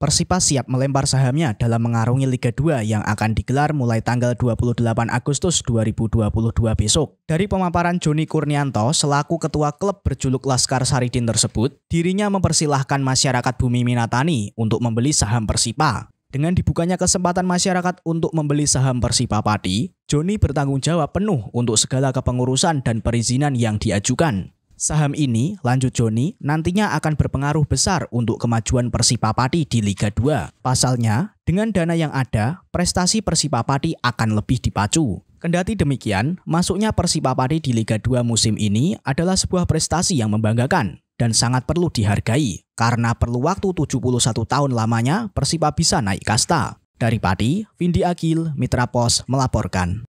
Persipa siap melempar sahamnya dalam mengarungi Liga 2 yang akan digelar mulai tanggal 28 Agustus 2022 besok. Dari pemaparan Joni Kurnianto, selaku ketua klub berjuluk Laskar Saridin tersebut, dirinya mempersilahkan masyarakat Bumi Minatani untuk membeli saham Persipa. Dengan dibukanya kesempatan masyarakat untuk membeli saham Persipa Pati, Joni bertanggung jawab penuh untuk segala kepengurusan dan perizinan yang diajukan. Saham ini, lanjut Joni, nantinya akan berpengaruh besar untuk kemajuan Persipapati di Liga 2. Pasalnya, dengan dana yang ada, prestasi Persipapati akan lebih dipacu. Kendati demikian, masuknya Persipapati di Liga 2 musim ini adalah sebuah prestasi yang membanggakan dan sangat perlu dihargai karena perlu waktu 71 tahun lamanya Persipa bisa naik kasta. Dari Pati, Vindi Akil Mitra Pos melaporkan.